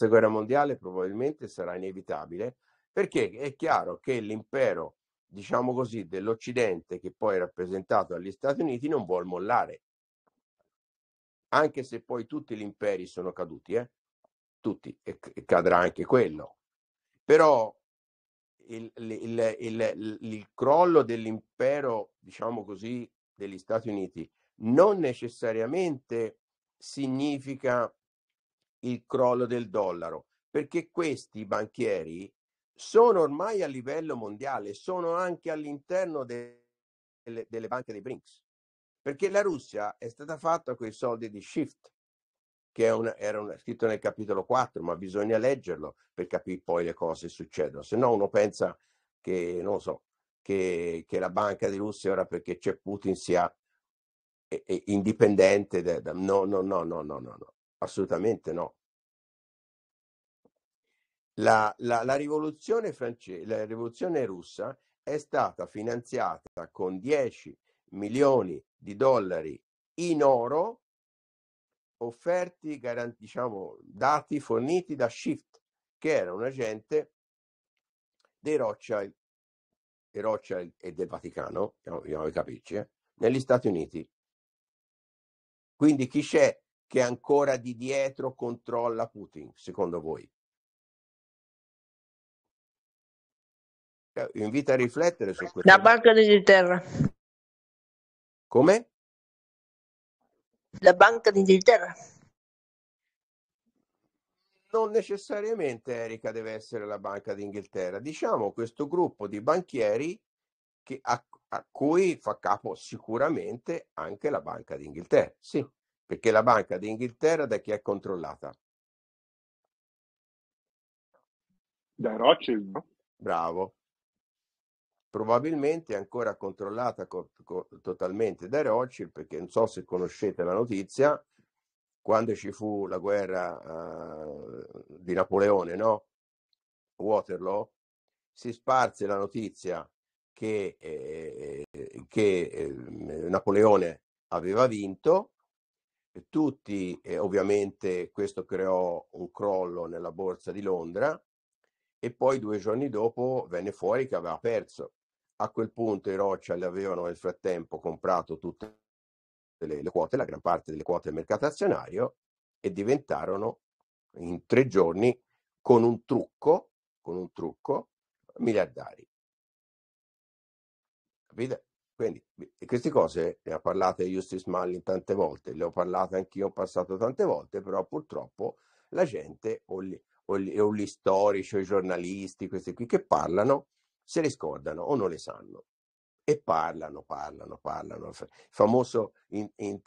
terza guerra mondiale probabilmente sarà inevitabile perché è chiaro che l'impero, diciamo così, dell'Occidente, che poi è rappresentato dagli Stati Uniti, non vuole mollare. Anche se poi tutti gli imperi sono caduti, eh? tutti, e, cadrà anche quello. Però il, il, il, il, crollo dell'impero, diciamo così, degli Stati Uniti non necessariamente significa il crollo del dollaro, perché questi banchieri sono ormai a livello mondiale, sono anche all'interno de- delle, delle banche dei Brinks, perché la Russia è stata fatta con i soldi di Shift, che è una, era una, scritto nel capitolo 4, ma bisogna leggerlo per capire poi le cose succedono, se no uno pensa che, non so, che, che la banca di Russia ora perché c'è Putin sia indipendente. Da, da, no, no, no, no, no, no. Assolutamente no. La, la, la, rivoluzione francese, la rivoluzione russa è stata finanziata con 10 milioni di dollari in oro offerti, garant, diciamo, dati forniti da Shift, che era un agente dei Rothschild, dei Rothschild e del Vaticano, dobbiamo capirci, eh, negli Stati Uniti. Quindi chi c'è che ancora di dietro controlla Putin, secondo voi? Vi cioè, invito a riflettere su questo. La Banca d'Inghilterra. Come? La Banca d'Inghilterra. Non necessariamente, Erika, deve essere la Banca d'Inghilterra. Diciamo questo gruppo di banchieri che, a, a cui fa capo sicuramente anche la Banca d'Inghilterra. Sì perché la Banca d'Inghilterra da chi è controllata? Da Rothschild. Bravo. Probabilmente è ancora controllata co- co- totalmente da Rothschild, perché non so se conoscete la notizia, quando ci fu la guerra uh, di Napoleone, no? Waterloo, si sparse la notizia che, eh, eh che eh, Napoleone aveva vinto tutti, eh, ovviamente questo creò un crollo nella borsa di Londra e poi due giorni dopo venne fuori che aveva perso. A quel punto i Roccia le avevano nel frattempo comprato tutte le, le quote, la gran parte delle quote del mercato azionario e diventarono in tre giorni con un trucco, con un trucco, miliardari. Capite? Quindi queste cose ne ha parlato Justice Mallin tante volte, le ho parlate anch'io in passato tante volte, però purtroppo la gente o gli, o gli, o gli storici o i giornalisti, questi qui che parlano, se le scordano o non le sanno. E parlano, parlano, parlano. Il famoso... In, in,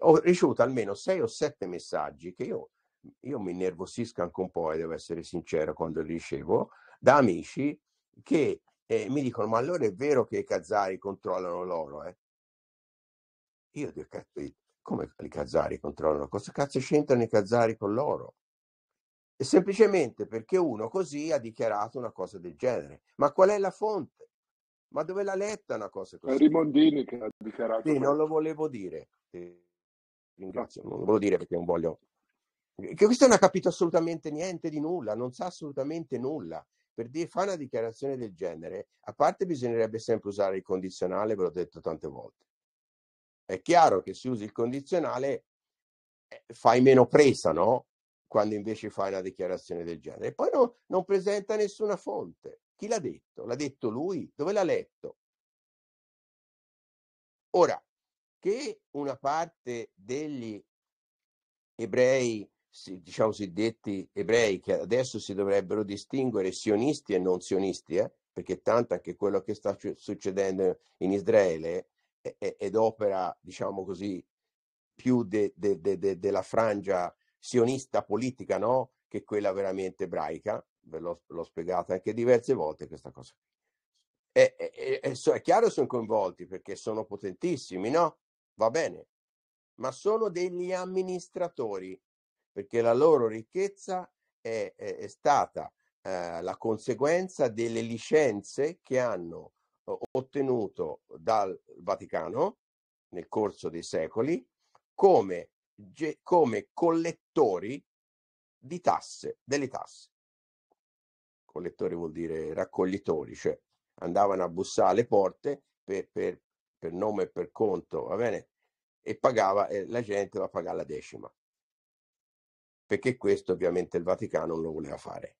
ho ricevuto almeno sei o sette messaggi che io, io mi innervosisco anche un po', e devo essere sincero, quando li ricevo, da amici che e mi dicono, ma allora è vero che i Kazari controllano l'oro, eh? Io dico, cazzo, eh, come i Kazari controllano? Cosa cazzo c'entrano i Kazari con l'oro? E semplicemente perché uno così ha dichiarato una cosa del genere. Ma qual è la fonte? Ma dove l'ha letta una cosa così? Rimondini che ha dichiarato. Sì, non lo volevo dire. Ringrazio, non lo volevo dire perché non voglio... Che questo non ha capito assolutamente niente di nulla, non sa assolutamente nulla per dire, fare una dichiarazione del genere, a parte bisognerebbe sempre usare il condizionale, ve l'ho detto tante volte. È chiaro che se usi il condizionale eh, fai meno presa, no? Quando invece fai una dichiarazione del genere. E poi no, non presenta nessuna fonte. Chi l'ha detto? L'ha detto lui? Dove l'ha letto? Ora, che una parte degli ebrei diciamo suddetti ebrei che adesso si dovrebbero distinguere sionisti e non sionisti, eh? perché tanto anche quello che sta succedendo in Israele è, è, ed opera, diciamo così, più della de, de, de, frangia sionista politica, no? Che quella veramente ebraica, ve l'ho, l'ho spiegata anche diverse volte questa cosa. È, è, è, è chiaro sono coinvolti perché sono potentissimi, no? Va bene, ma sono degli amministratori perché la loro ricchezza è, è, è stata eh, la conseguenza delle licenze che hanno ottenuto dal Vaticano nel corso dei secoli come, come collettori di tasse, delle tasse. Collettori vuol dire raccoglitori, cioè andavano a bussare alle porte per, per, per nome e per conto, va bene? E pagava, eh, la gente va a pagare la decima perché questo ovviamente il Vaticano non lo voleva fare.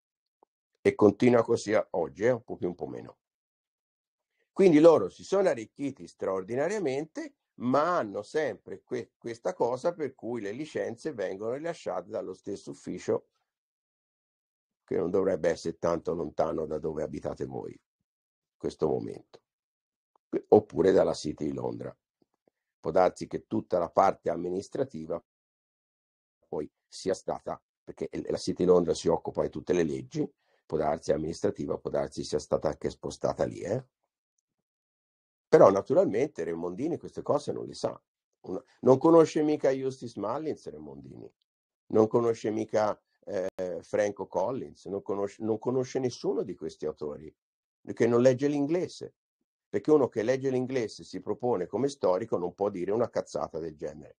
E continua così oggi, eh, un po' più un po' meno. Quindi loro si sono arricchiti straordinariamente, ma hanno sempre que- questa cosa per cui le licenze vengono rilasciate dallo stesso ufficio che non dovrebbe essere tanto lontano da dove abitate voi in questo momento, oppure dalla City di Londra. Può darsi che tutta la parte amministrativa poi sia stata, perché la City di Londra si occupa di tutte le leggi, può darsi amministrativa, può darsi sia stata anche spostata lì. Eh? Però naturalmente Remondini queste cose non le sa. non conosce mica Justice Mullins Remondini, non conosce mica eh, Franco Collins, non conosce, non conosce nessuno di questi autori, che non legge l'inglese. Perché uno che legge l'inglese si propone come storico non può dire una cazzata del genere.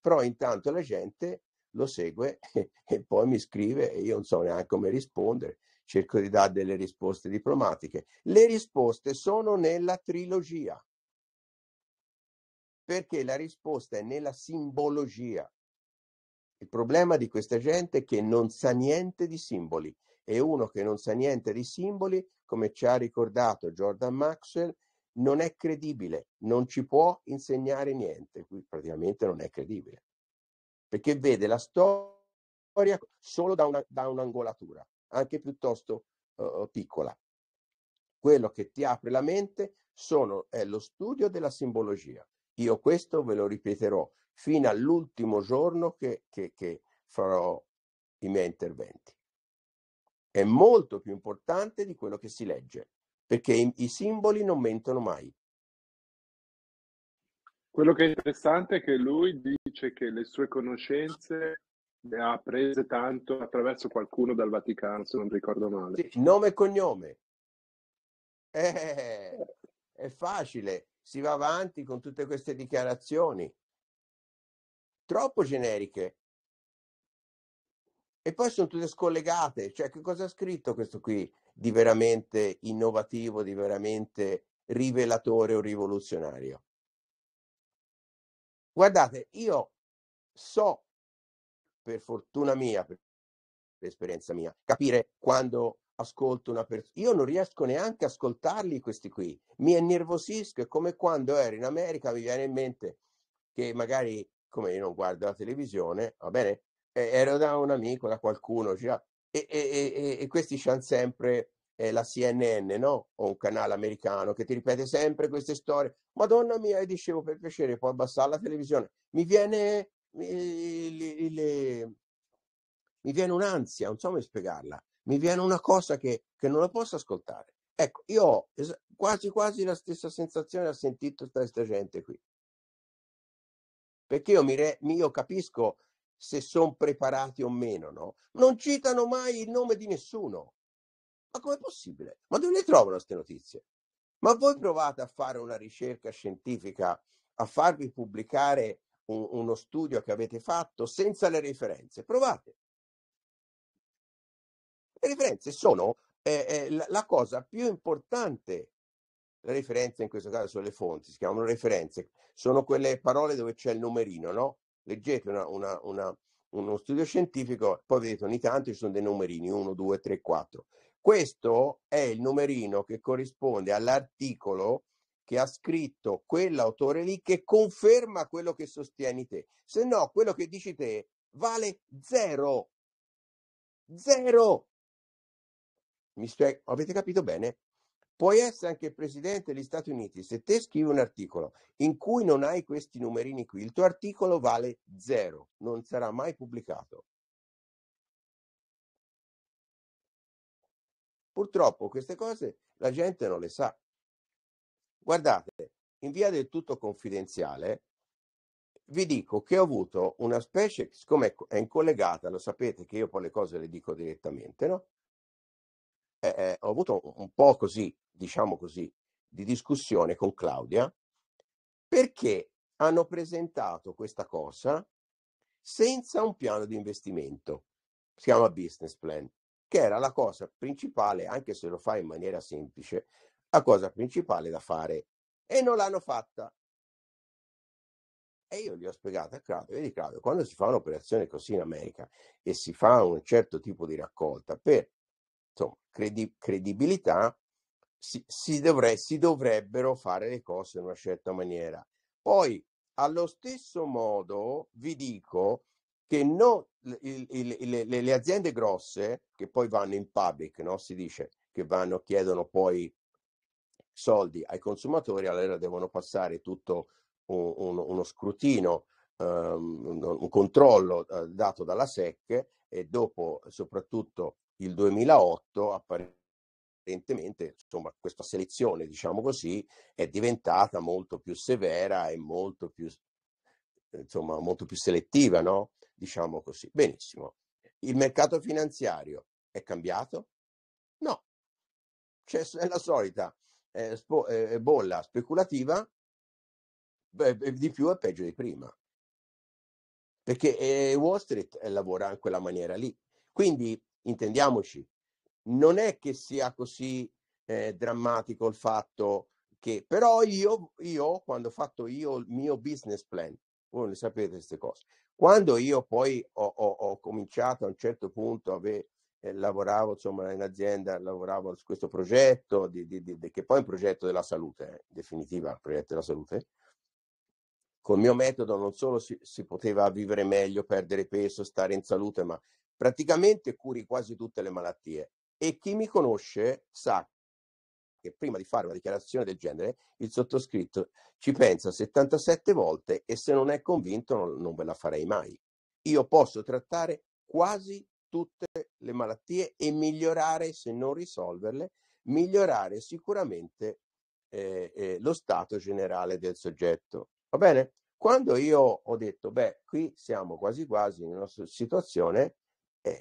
Però intanto la gente lo segue e, poi mi scrive e io non so neanche come rispondere. Cerco di dare delle risposte diplomatiche. Le risposte sono nella trilogia, perché la risposta è nella simbologia. Il problema di questa gente è che non sa niente di simboli e uno che non sa niente di simboli, come ci ha ricordato Jordan Maxwell, non è credibile, non ci può insegnare niente, qui praticamente non è credibile perché vede la storia solo da, una, da un'angolatura, anche piuttosto uh, piccola. Quello che ti apre la mente sono, è lo studio della simbologia. Io questo ve lo ripeterò fino all'ultimo giorno che, che, che farò i miei interventi. È molto più importante di quello che si legge, perché i, i simboli non mentono mai. Quello che è interessante è che lui dice dice che le sue conoscenze le ha prese tanto attraverso qualcuno dal Vaticano, se non ricordo male. Sì, nome e cognome. Eh, è facile, si va avanti con tutte queste dichiarazioni. Troppo generiche. E poi sono tutte scollegate. Cioè, che cosa ha scritto questo qui di veramente innovativo, di veramente rivelatore o rivoluzionario? Guardate, io so, per fortuna mia, per, per esperienza mia, capire quando ascolto una persona. Io non riesco neanche a ascoltarli questi qui. Mi innervosisco, è come quando ero in America, mi viene in mente che magari, come io non guardo la televisione, va bene, ero da un amico, da qualcuno, cioè, e, e, e, e, questi hanno sempre eh, la CNN, no? O un canale americano che ti ripete sempre queste storie. Madonna mia, e dicevo per piacere, puoi abbassare la televisione. Mi viene, mi, le, mi viene un'ansia, non so come spiegarla. Mi viene una cosa che, che non la posso ascoltare. Ecco, io ho es- quasi quasi la stessa sensazione ho sentito tutta questa gente qui. Perché io, mi re- io capisco se sono preparati o meno, no? Non citano mai il nome di nessuno. Ma com'è possibile? Ma dove le trovano queste notizie? Ma voi provate a fare una ricerca scientifica, a farvi pubblicare un, uno studio che avete fatto senza le referenze. Provate. Le referenze sono eh, eh, la, la cosa più importante le referenze in questo caso sono le fonti, si chiamano referenze, sono quelle parole dove c'è il numerino, no? Leggete una, una, una, uno studio scientifico, poi vedete ogni tanto ci sono dei numerini, 1, 2, 3, 4. Questo è il numerino che corrisponde all'articolo che ha scritto quell'autore lì che conferma quello che sostieni te. Se no, quello che dici te vale zero. Zero. Mi spiego, avete capito bene? Puoi essere anche presidente degli Stati Uniti. Se te scrivi un articolo in cui non hai questi numerini qui, il tuo articolo vale zero, non sarà mai pubblicato. Purtroppo queste cose la gente non le sa. Guardate, in via del tutto confidenziale, vi dico che ho avuto una specie, siccome è incollegata, lo sapete che io poi le cose le dico direttamente, no? Eh, eh, ho avuto un po' così, diciamo così, di discussione con Claudia, perché hanno presentato questa cosa senza un piano di investimento. Si chiama business plan che era la cosa principale, anche se lo fa in maniera semplice, la cosa principale da fare. E non l'hanno fatta. E io gli ho spiegato a Claudio, vedi Claudio, quando si fa un'operazione così in America e si fa un certo tipo di raccolta per insomma, credi- credibilità, si, si, dovre- si dovrebbero fare le cose in una certa maniera. Poi, allo stesso modo, vi dico che no, il, il, le, le, aziende grosse che poi vanno in public, no? si dice, che vanno, chiedono poi soldi ai consumatori, allora devono passare tutto ehm, un, un, uno scrutino, um, un controllo uh, dato dalla SEC e dopo soprattutto il 2008 apparentemente insomma, questa selezione diciamo così è diventata molto più severa e molto più, insomma, molto più selettiva no? diciamo così. Benissimo. Il mercato finanziario è cambiato? No. C'è cioè, la solita eh, spo, eh, eh bolla speculativa, beh, di più e peggio di prima. Perché eh, Wall Street eh, lavora in quella maniera lì. Quindi, intendiamoci, non è che sia così eh, drammatico il fatto che però io, io quando ho fatto io il mio business plan, voi ne sapete queste cose, quando io poi ho, ho, ho cominciato a un certo punto, ave, eh, lavoravo insomma, in azienda, lavoravo su questo progetto, di, di, di, che poi è un progetto della salute, eh, in definitiva, un progetto della salute, col mio metodo non solo si, si, poteva vivere meglio, perdere peso, stare in salute, ma praticamente curi quasi tutte le malattie. E chi mi conosce sa che prima di fare una dichiarazione del genere il sottoscritto ci pensa 77 volte e se non è convinto non, non ve la farei mai. Io posso trattare quasi tutte le malattie e migliorare, se non risolverle, migliorare sicuramente eh, eh, lo stato generale del soggetto. Va bene? Quando io ho detto, beh, qui siamo quasi quasi in una situazione eh,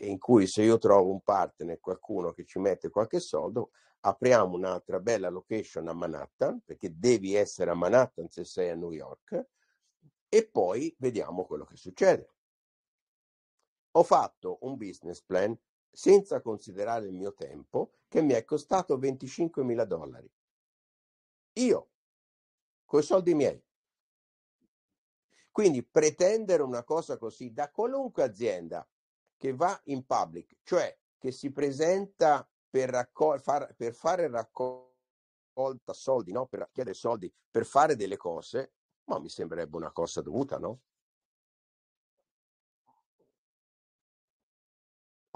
eh, in cui se io trovo un partner, qualcuno che ci mette qualche soldo, apriamo un'altra bella location a Manhattan, perché devi essere a Manhattan se sei a New York, e poi vediamo quello che succede. Ho fatto un business plan senza considerare il mio tempo che mi è costato 25 mila dollari. Io, coi soldi miei. Quindi pretendere una cosa così da qualunque azienda che va in public, cioè che si presenta per, raccol- far, per fare raccolta soldi, no? per chiedere soldi, per fare delle cose, ma mi sembrerebbe una cosa dovuta, no?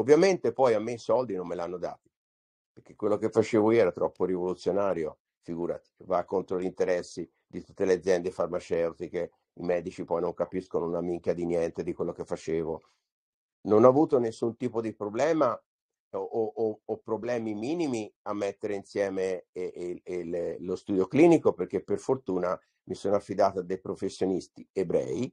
Ovviamente poi a me i soldi non me l'hanno dati, perché quello che facevo io era troppo rivoluzionario, figurati, va contro gli interessi di tutte le aziende farmaceutiche, i medici poi non capiscono una minchia di niente di quello che facevo. Non ho avuto nessun tipo di problema o, o, o, problemi minimi a mettere insieme e, e, e lo studio clinico perché per fortuna mi sono affidato a dei professionisti ebrei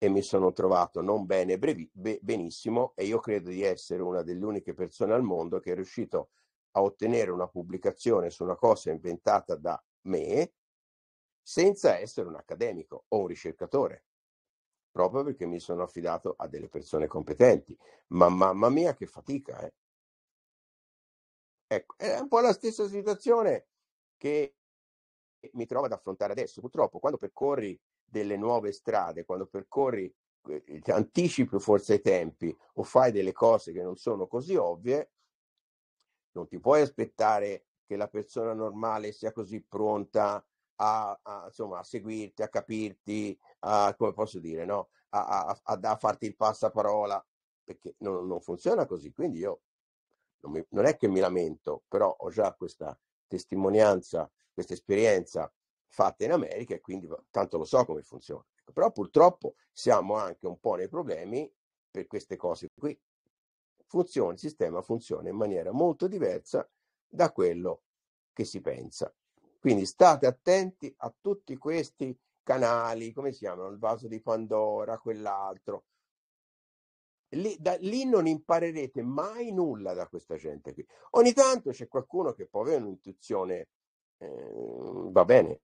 e mi sono trovato non bene brevi, be, benissimo e io credo di essere una delle uniche persone al mondo che è riuscito a ottenere una pubblicazione su una cosa inventata da me senza essere un accademico o un ricercatore proprio perché mi sono affidato a delle persone competenti ma mamma mia che fatica eh Ecco, è un po' la stessa situazione che mi trovo ad affrontare adesso. Purtroppo, quando percorri delle nuove strade, quando percorri, eh, eh anticipi forse i tempi o fai delle cose che non sono così ovvie, non ti puoi aspettare che la persona normale sia così pronta a, a, insomma, a seguirti, a capirti, a, come posso dire, no? a, a farti il passaparola, perché non, non funziona così. Quindi io non, mi, non è che mi lamento, però ho già questa testimonianza, questa esperienza fatta in America e quindi tanto lo so come funziona. Ecco, però purtroppo siamo anche un po' nei problemi per queste cose qui. Funziona, il sistema funziona in maniera molto diversa da quello che si pensa. Quindi state attenti a tutti questi canali, come si chiamano, il vaso di Pandora, quell'altro, Lì, da, lì, non imparerete mai nulla da questa gente qui. Ogni tanto c'è qualcuno che può avere un'intuizione, eh, va bene,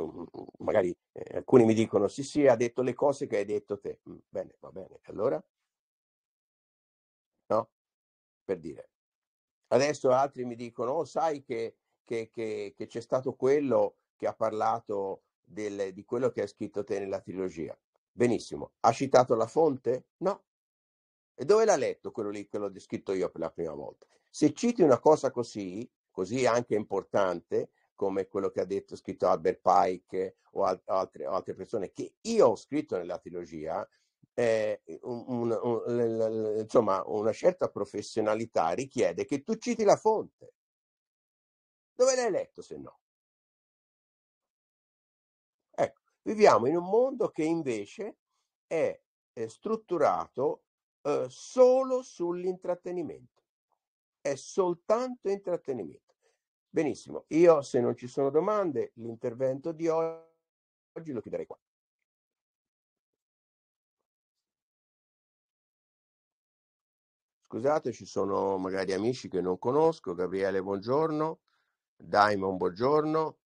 mm, magari eh, alcuni mi dicono sì sì ha detto le cose che hai detto te, mm, bene, va bene, allora? No? Per dire. Adesso altri mi dicono, oh, sai che, che, che, che c'è stato quello che ha parlato del, di quello che hai scritto te nella trilogia. Benissimo. Ha citato la fonte? No. E dove l'ha letto quello lì che l'ho descritto io per la prima volta? Se citi una cosa così, così anche importante, come quello che ha detto scritto Albert Pike o al- altre, altre, persone che io ho scritto nella trilogia, eh, un, un, un, insomma, una certa professionalità richiede che tu citi la fonte. Dove l'hai letto se no? Ecco, viviamo in un mondo che invece è, è strutturato eh, solo sull'intrattenimento. È soltanto intrattenimento. Benissimo, io se non ci sono domande, l'intervento di oggi lo chiuderei qua. Scusate, ci sono magari amici che non conosco. Gabriele, buongiorno. Daimon, buongiorno.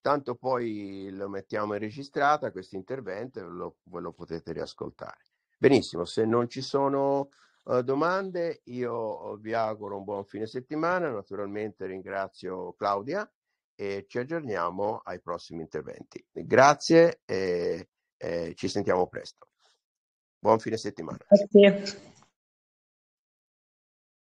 Tanto poi lo mettiamo in registrata questo intervento e lo, ve lo potete riascoltare. Benissimo, se non ci sono eh, domande, io eh, vi auguro un buon fine settimana, naturalmente ringrazio Claudia e ci aggiorniamo ai prossimi interventi. Grazie e, e ci sentiamo presto. Buon fine settimana. Grazie.